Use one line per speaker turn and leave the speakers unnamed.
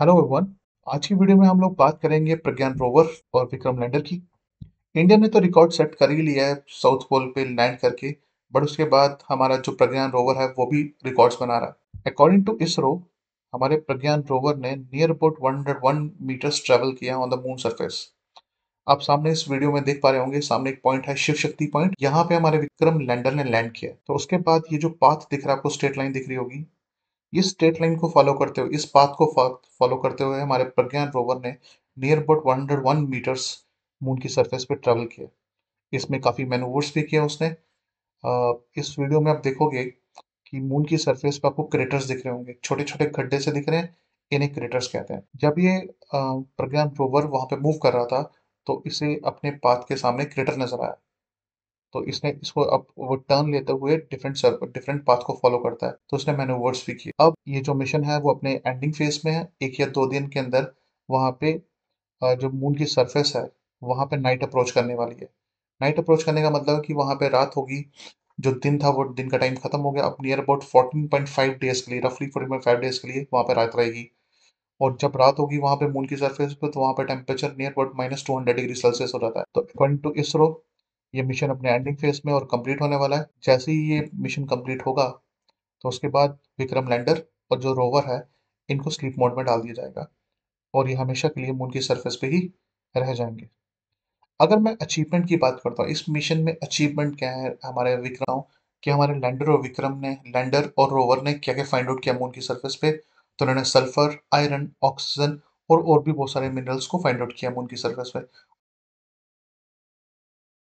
hello everyone आज की video में हम लोग बात करेंगे प्रज्ञान रोवर और विक्रम लैंडर की इंडिया ने तो रिकॉर्ड सेट कर ही लिया है साउथ पोल पे लैंड करके बट उसके बाद हमारा जो प्रज्ञान रोवर है वो भी रिकॉर्ड्स बना रहा है अकॉर्डिंग टू इसरो हमारे प्रज्ञान रोवर ने near about one hundred one meters travel किया ऑन द मून सर्फेस आप सामने इस वीडियो में देख पा रहे होंगे सामने एक पॉइंट है शिव शक्ति पॉइंट यहाँ पे हमारे विक्रम लैंडर ने लैंड किया तो उसके बाद ये जो पाथ दिख रहा है आपको स्ट्रेट लाइन दिख रही होगी इस स्ट्रेट लाइन को फॉलो करते हुए इस पाथ को फॉलो करते हुए हमारे प्रज्ञान रोवर ने near about one meters moon की सरफेस पर ट्रेवल किया इसमें काफ़ी मैनूवर्स भी किया उसने इस वीडियो में आप देखोगे कि मून की सरफेस पर आपको क्रेटर्स दिख रहे होंगे छोटे छोटे खड्डे से दिख रहे हैं इन्हें क्रेटर्स कहते हैं जब ये प्रज्ञान रोवर वहाँ पे मूव कर रहा था तो इसे अपने पाथ के सामने क्रेटर नजर आया तो इसने इसको अब वो टर्न लेते हुए डिफरेंट सर्व डिफरेंट पाथ को फॉलो करता है तो उसने मैनोवर्स भी किए अब ये जो मिशन है वो अपने एंडिंग फेज में है एक या दो दिन के अंदर वहाँ पे जो मून की सरफेस है वहाँ पे नाइट अप्रोच करने वाली है नाइट अप्रोच करने का मतलब कि वहाँ पे रात होगी जो दिन था वो दिन का टाइम खत्म हो गया अब near about fourteen point five days के लिए रफली फोर्टीन पॉइंट फाइव डेज के लिए वहाँ पे रात रहेगी और जब रात होगी वहाँ पे मून की सरफेस पे तो वहाँ पे temperature near about minus two hundred degree Celsius हो जाता है तो अकॉर्डिंग टू इसरो ये मिशन अपने एंडिंग फेज में और कंप्लीट होने वाला है जैसे ही ये मिशन कंप्लीट होगा तो उसके बाद विक्रम लैंडर और जो रोवर है इनको स्लीप मोड में डाल दिया जाएगा और ये हमेशा के लिए मून की सरफेस पे ही रह जाएंगे अगर मैं अचीवमेंट की बात करता हूँ इस मिशन में अचीवमेंट क्या है हमारे विक्रम कि हमारे लैंडर और विक्रम ने लैंडर और रोवर ने क्या क्या फाइंड आउट किया मून की सरफेस पे तो उन्होंने सल्फर आयरन ऑक्सीजन और और भी बहुत सारे मिनरल्स को फाइंड आउट किया मून की सरफेस पे